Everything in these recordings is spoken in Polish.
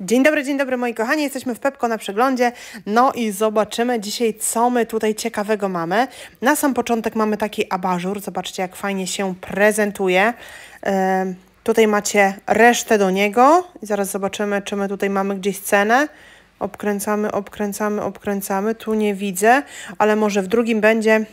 Dzień dobry, dzień dobry moi kochani, jesteśmy w Pepko na przeglądzie, no i zobaczymy dzisiaj co my tutaj ciekawego mamy. Na sam początek mamy taki abażur, zobaczcie jak fajnie się prezentuje. Yy, tutaj macie resztę do niego i zaraz zobaczymy czy my tutaj mamy gdzieś cenę. Obkręcamy, obkręcamy, obkręcamy, tu nie widzę, ale może w drugim będzie,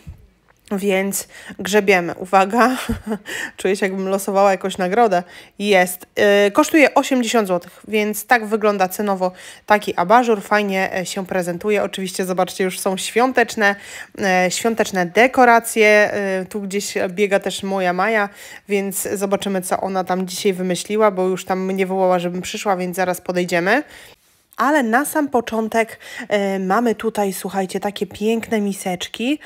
więc grzebiemy. Uwaga, czuję się jakbym losowała jakąś nagrodę. Jest. Yy, kosztuje 80 zł, więc tak wygląda cenowo taki abażur. Fajnie e, się prezentuje. Oczywiście zobaczcie, już są świąteczne, yy, świąteczne dekoracje. Yy, tu gdzieś biega też moja Maja, więc zobaczymy, co ona tam dzisiaj wymyśliła, bo już tam mnie wołała, żebym przyszła, więc zaraz podejdziemy. Ale na sam początek y, mamy tutaj, słuchajcie, takie piękne miseczki y,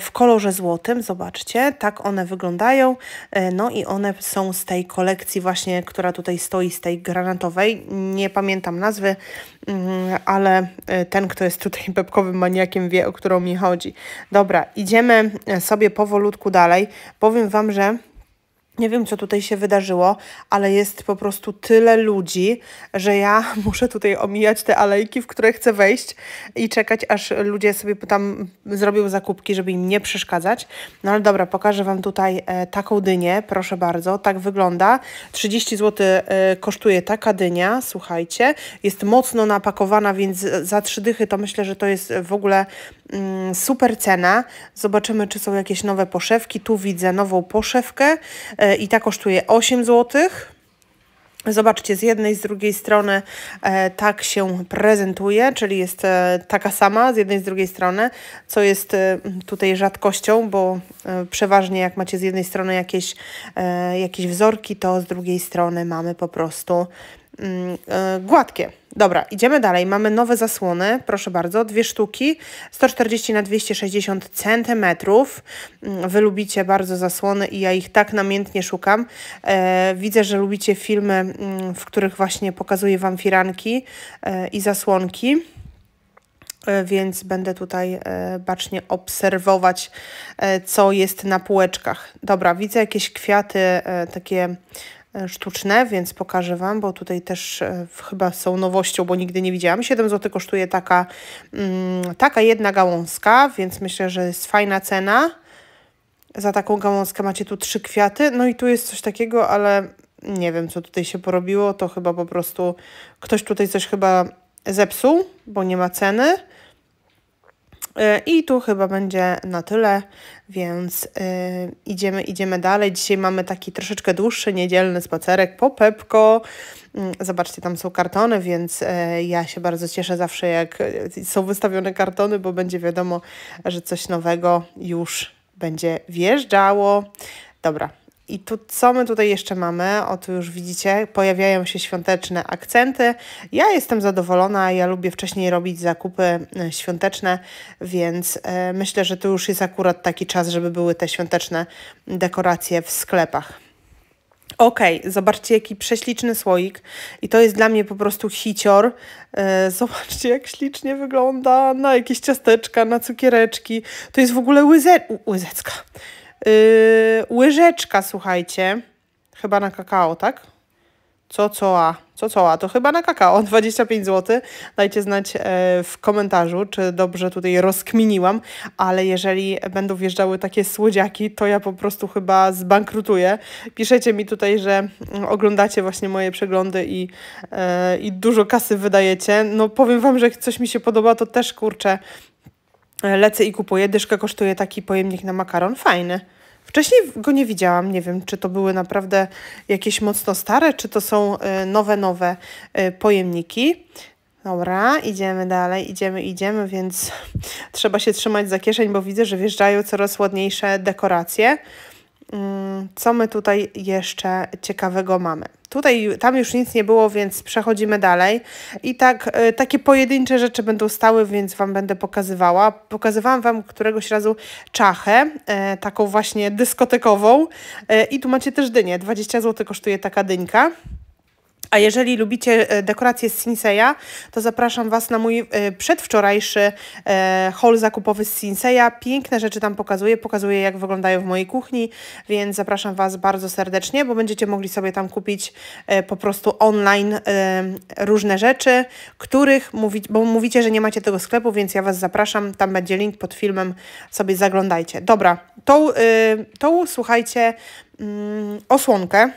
w kolorze złotym. Zobaczcie, tak one wyglądają. Y, no i one są z tej kolekcji właśnie, która tutaj stoi, z tej granatowej. Nie pamiętam nazwy, mm, ale ten, kto jest tutaj pepkowym maniakiem wie, o którą mi chodzi. Dobra, idziemy sobie powolutku dalej. Powiem Wam, że nie wiem, co tutaj się wydarzyło, ale jest po prostu tyle ludzi, że ja muszę tutaj omijać te alejki, w które chcę wejść i czekać, aż ludzie sobie tam zrobią zakupki, żeby im nie przeszkadzać. No ale dobra, pokażę Wam tutaj e, taką dynię, proszę bardzo. Tak wygląda. 30 zł e, kosztuje taka dynia, słuchajcie. Jest mocno napakowana, więc za trzy dychy to myślę, że to jest w ogóle mm, super cena. Zobaczymy, czy są jakieś nowe poszewki. Tu widzę nową poszewkę e, E, i ta kosztuje 8 zł. Zobaczcie, z jednej, z drugiej strony e, tak się prezentuje, czyli jest e, taka sama z jednej, z drugiej strony, co jest e, tutaj rzadkością, bo e, przeważnie jak macie z jednej strony jakieś, e, jakieś wzorki, to z drugiej strony mamy po prostu Mm, e, gładkie. Dobra, idziemy dalej. Mamy nowe zasłony, proszę bardzo, dwie sztuki, 140 na 260 cm. Mm, wy lubicie bardzo zasłony i ja ich tak namiętnie szukam. E, widzę, że lubicie filmy, mm, w których właśnie pokazuję Wam firanki e, i zasłonki więc będę tutaj bacznie obserwować, co jest na półeczkach. Dobra, widzę jakieś kwiaty takie E, sztuczne, więc pokażę Wam, bo tutaj też e, chyba są nowością, bo nigdy nie widziałam. 7 zł kosztuje taka, mm, taka jedna gałązka, więc myślę, że jest fajna cena. Za taką gałązkę macie tu trzy kwiaty, no i tu jest coś takiego, ale nie wiem, co tutaj się porobiło, to chyba po prostu ktoś tutaj coś chyba zepsuł, bo nie ma ceny. E, I tu chyba będzie na tyle, więc yy, idziemy, idziemy dalej. Dzisiaj mamy taki troszeczkę dłuższy niedzielny spacerek po Pepko. Mm, zobaczcie, tam są kartony, więc yy, ja się bardzo cieszę zawsze, jak są wystawione kartony, bo będzie wiadomo, że coś nowego już będzie wjeżdżało. Dobra, i tu, co my tutaj jeszcze mamy? Oto już widzicie, pojawiają się świąteczne akcenty. Ja jestem zadowolona, ja lubię wcześniej robić zakupy e, świąteczne, więc e, myślę, że tu już jest akurat taki czas, żeby były te świąteczne dekoracje w sklepach. Ok, zobaczcie jaki prześliczny słoik i to jest dla mnie po prostu hicior. E, zobaczcie jak ślicznie wygląda na jakieś ciasteczka, na cukiereczki. To jest w ogóle łyze... Yy, łyżeczka, słuchajcie, chyba na kakao, tak? Co, co, a? Co, co, a? To chyba na kakao, 25 zł. Dajcie znać e, w komentarzu, czy dobrze tutaj rozkminiłam, ale jeżeli będą wjeżdżały takie słodziaki, to ja po prostu chyba zbankrutuję. Piszecie mi tutaj, że mm, oglądacie właśnie moje przeglądy i, e, i dużo kasy wydajecie. No powiem Wam, że jak coś mi się podoba, to też kurczę, E, lecę i kupuję. Dyszkę kosztuje taki pojemnik na makaron. Fajny. Wcześniej go nie widziałam, nie wiem, czy to były naprawdę jakieś mocno stare, czy to są e, nowe, nowe e, pojemniki. Dobra, idziemy dalej, idziemy, idziemy, więc trzeba się trzymać za kieszeń, bo widzę, że wjeżdżają coraz ładniejsze dekoracje. Mm, co my tutaj jeszcze ciekawego mamy? Tutaj tam już nic nie było, więc przechodzimy dalej. I tak e, takie pojedyncze rzeczy będą stały, więc Wam będę pokazywała. Pokazywałam Wam któregoś razu czachę, e, taką właśnie dyskotekową. E, I tu macie też dynię. 20 zł kosztuje taka dynka. A jeżeli lubicie e, dekoracje z Sinseya, to zapraszam Was na mój e, przedwczorajszy e, haul zakupowy z Sinseya. Piękne rzeczy tam pokazuję, pokazuję jak wyglądają w mojej kuchni, więc zapraszam Was bardzo serdecznie, bo będziecie mogli sobie tam kupić po prostu online różne rzeczy, których, mówi, bo mówicie, że nie macie tego sklepu, więc ja Was zapraszam, tam będzie link pod filmem, sobie zaglądajcie. Dobra, tą, tą słuchajcie, mm, osłonkę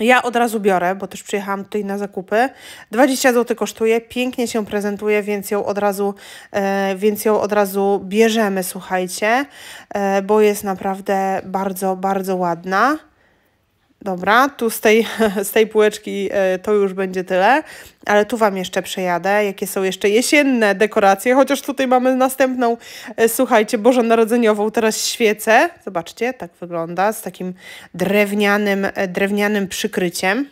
ja od razu biorę, bo też przyjechałam tutaj na zakupy. 20 zł kosztuje, pięknie się prezentuje, więc ją od razu, e, więc ją od razu bierzemy, słuchajcie, e, bo jest naprawdę bardzo, bardzo ładna. Dobra, tu z tej, z tej półeczki e, to już będzie tyle, ale tu Wam jeszcze przejadę, jakie są jeszcze jesienne dekoracje, chociaż tutaj mamy następną, e, słuchajcie, bożonarodzeniową, teraz świecę. Zobaczcie, tak wygląda, z takim drewnianym, e, drewnianym przykryciem.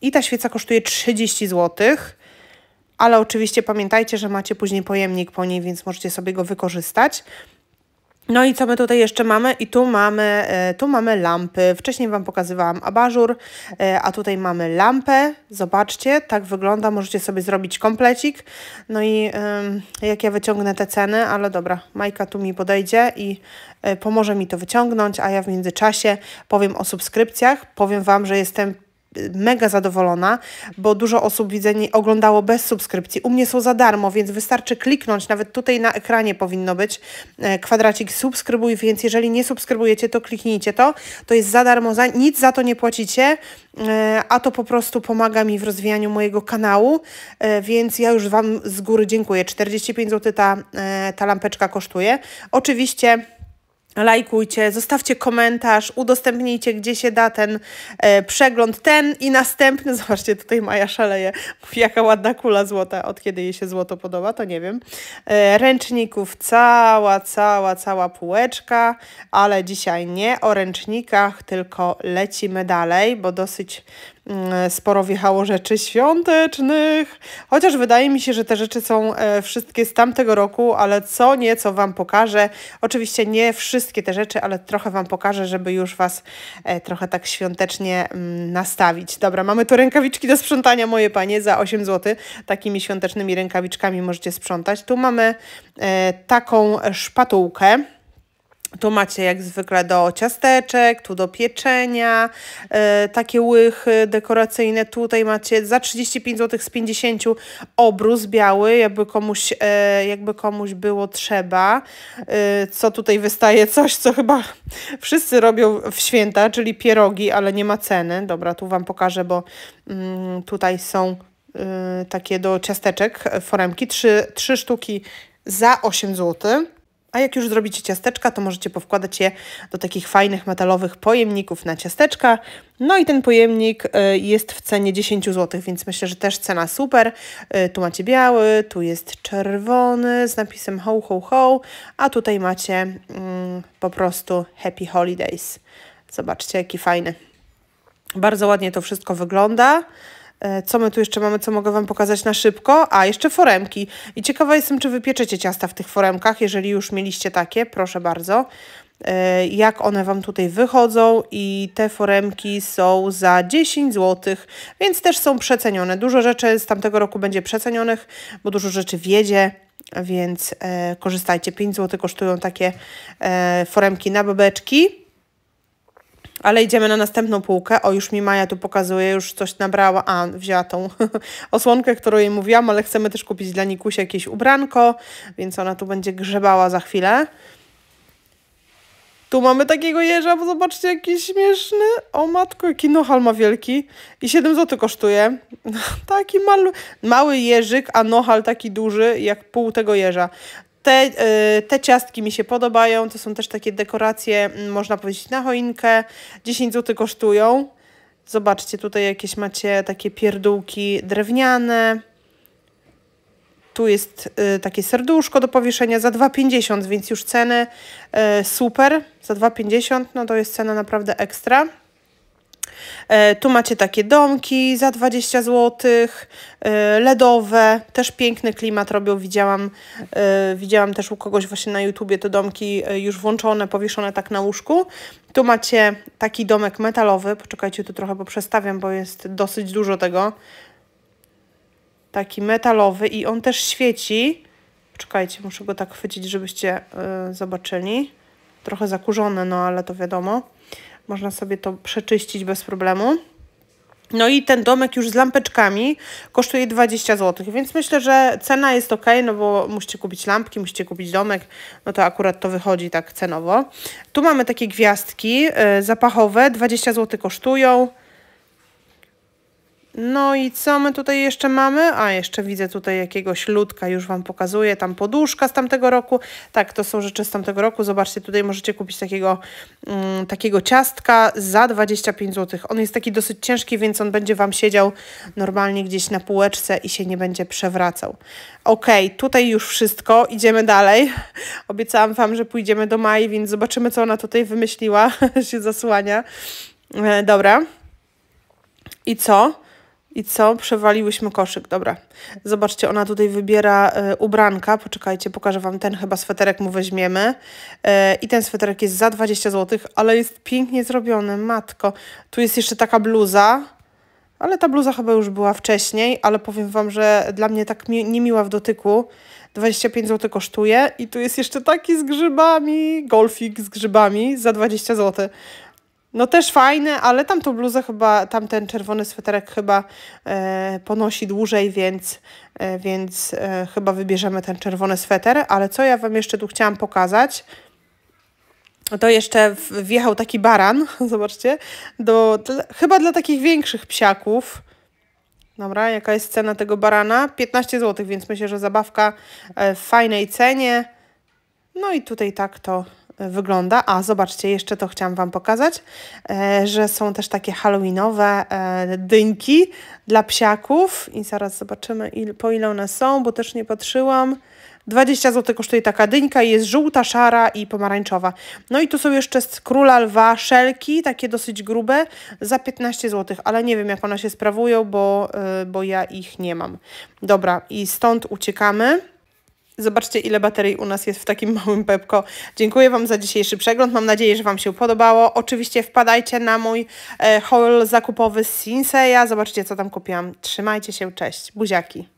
I ta świeca kosztuje 30 zł, ale oczywiście pamiętajcie, że macie później pojemnik po niej, więc możecie sobie go wykorzystać. No i co my tutaj jeszcze mamy? I tu mamy, e, tu mamy lampy. Wcześniej Wam pokazywałam abażur, e, a tutaj mamy lampę. Zobaczcie, tak wygląda. Możecie sobie zrobić komplecik. No i jak ja wyciągnę te ceny, ale dobra, Majka tu mi podejdzie i e, pomoże mi to wyciągnąć, a ja w międzyczasie powiem o subskrypcjach. Powiem Wam, że jestem mega zadowolona, bo dużo osób widzę oglądało bez subskrypcji. U mnie są za darmo, więc wystarczy kliknąć, nawet tutaj na ekranie powinno być e, kwadracik subskrybuj, więc jeżeli nie subskrybujecie, to kliknijcie to. To jest za darmo, za, nic za to nie płacicie, e, a to po prostu pomaga mi w rozwijaniu mojego kanału, e, więc ja już Wam z góry dziękuję. 45 zł ta, ta lampeczka kosztuje. Oczywiście lajkujcie, zostawcie komentarz, udostępnijcie, gdzie się da ten e, przegląd, ten i następny. Zobaczcie, tutaj Maja szaleje. Mówi, jaka ładna kula złota, od kiedy jej się złoto podoba, to nie wiem. E, ręczników cała, cała, cała półeczka, ale dzisiaj nie o ręcznikach, tylko lecimy dalej, bo dosyć Mm, sporo wjechało rzeczy świątecznych, chociaż wydaje mi się, że te rzeczy są e, wszystkie z tamtego roku, ale co nieco Wam pokażę. Oczywiście nie wszystkie te rzeczy, ale trochę Wam pokażę, żeby już Was e, trochę tak świątecznie mm, nastawić. Dobra, mamy tu rękawiczki do sprzątania, moje panie, za 8 zł. Takimi świątecznymi rękawiczkami możecie sprzątać. Tu mamy e, taką szpatułkę tu macie jak zwykle do ciasteczek, tu do pieczenia, e, takie łychy dekoracyjne. Tutaj macie za 35 zł z 50 obrus biały, jakby komuś, e, jakby komuś było trzeba. E, co tutaj wystaje? Coś, co chyba wszyscy robią w święta, czyli pierogi, ale nie ma ceny. Dobra, tu Wam pokażę, bo mm, tutaj są y, takie do ciasteczek foremki. Trzy, trzy sztuki za 8 zł. A jak już zrobicie ciasteczka, to możecie powkładać je do takich fajnych metalowych pojemników na ciasteczka. No i ten pojemnik y, jest w cenie 10 zł, więc myślę, że też cena super. Y, tu macie biały, tu jest czerwony z napisem ho, ho, ho, a tutaj macie mm, po prostu Happy Holidays. Zobaczcie, jaki fajny. Bardzo ładnie to wszystko wygląda. E, co my tu jeszcze mamy, co mogę Wam pokazać na szybko? A, jeszcze foremki. I ciekawa jestem, czy wypieczecie ciasta w tych foremkach, jeżeli już mieliście takie, proszę bardzo. E, jak one Wam tutaj wychodzą i te foremki są za 10 zł, więc też są przecenione. Dużo rzeczy z tamtego roku będzie przecenionych, bo dużo rzeczy wiedzie, więc e, korzystajcie. 5 zł kosztują takie foremki na babeczki. Ale idziemy na następną półkę. O, już mi Maja tu pokazuje, już coś nabrała. A, wzięła tą osłonkę, którą jej mówiłam, ale chcemy też kupić dla Nikusia jakieś ubranko, więc ona tu będzie grzebała za chwilę. Tu mamy takiego jeża, bo zobaczcie, jaki śmieszny. O matko, jaki nohal ma wielki. I 7 zł kosztuje. Taki mały, mały jeżyk, a nohal taki duży, jak pół tego jeża. Te, y, te ciastki mi się podobają, to są też takie dekoracje, mm, można powiedzieć, na choinkę. 10 zł kosztują. Zobaczcie, tutaj jakieś macie takie pierdółki drewniane. Tu jest y, takie serduszko do powieszenia za 2,50, więc już ceny y, super. Za 2,50 no to jest cena naprawdę ekstra. E, tu macie takie domki za 20 zł, e, LEDowe, też piękny klimat robią. Widziałam, e, widziałam też u kogoś właśnie na YouTubie te domki już włączone, powieszone tak na łóżku. Tu macie taki domek metalowy. Poczekajcie, tu trochę poprzestawiam, bo jest dosyć dużo tego. Taki metalowy i on też świeci. Poczekajcie, muszę go tak chwycić, żebyście zobaczyli. Trochę zakurzone, no ale to wiadomo. Można sobie to przeczyścić bez problemu. No i ten domek już z lampeczkami kosztuje 20 zł, więc myślę, że cena jest ok, no bo musicie kupić lampki, musicie kupić domek, no to akurat to wychodzi tak cenowo. Tu mamy takie gwiazdki y, zapachowe, 20 zł kosztują. No i co my tutaj jeszcze mamy? A, jeszcze widzę tutaj jakiegoś ludka, już Wam pokazuję, tam poduszka z tamtego roku. Tak, to są rzeczy z tamtego roku. Zobaczcie, tutaj możecie kupić takiego, um, takiego ciastka za 25 zł. On jest taki dosyć ciężki, więc on będzie Wam siedział normalnie gdzieś na półeczce i się nie będzie przewracał. Ok, tutaj już wszystko, idziemy dalej. Obiecałam Wam, że pójdziemy do Mai, więc zobaczymy, co ona tutaj wymyśliła, się zasłania. E, dobra. I co? I co? Przewaliłyśmy koszyk. Dobra. Zobaczcie, ona tutaj wybiera e, ubranka. Poczekajcie, pokażę Wam ten chyba sweterek mu weźmiemy. E, I ten sweterek jest za 20 zł, ale jest pięknie zrobiony, matko. Tu jest jeszcze taka bluza. Ale ta bluza chyba już była wcześniej, ale powiem Wam, że dla mnie tak mi niemiła w dotyku. 25 zł kosztuje i tu jest jeszcze taki z grzybami, golfik z grzybami za 20 zł. No też fajne, ale tamtą bluzę chyba, tamten czerwony sweterek chyba e, ponosi dłużej, więc, e, więc e, chyba wybierzemy ten czerwony sweter. Ale co ja Wam jeszcze tu chciałam pokazać, to jeszcze wjechał taki baran, zobaczcie, do, dla, chyba dla takich większych psiaków. Dobra, jaka jest cena tego barana? 15 zł, więc myślę, że zabawka e, w fajnej cenie. No i tutaj tak to E, wygląda. A zobaczcie, jeszcze to chciałam Wam pokazać, e, że są też takie halloweenowe e, dynki dla psiaków i zaraz zobaczymy po ile one są, bo też nie patrzyłam. 20 zł kosztuje taka dynka, jest żółta, szara i pomarańczowa. No i tu są jeszcze z króla lwa szelki, takie dosyć grube, za 15 zł, ale nie wiem jak one się sprawują, bo, bo ja ich nie mam. Dobra, i stąd uciekamy. Zobaczcie, ile baterii u nas jest w takim małym Pepko. Dziękuję Wam za dzisiejszy przegląd. Mam nadzieję, że Wam się podobało. Oczywiście wpadajcie na mój e, haul zakupowy z Sinseya. Zobaczcie, co tam kupiłam. Trzymajcie się. Cześć. Buziaki.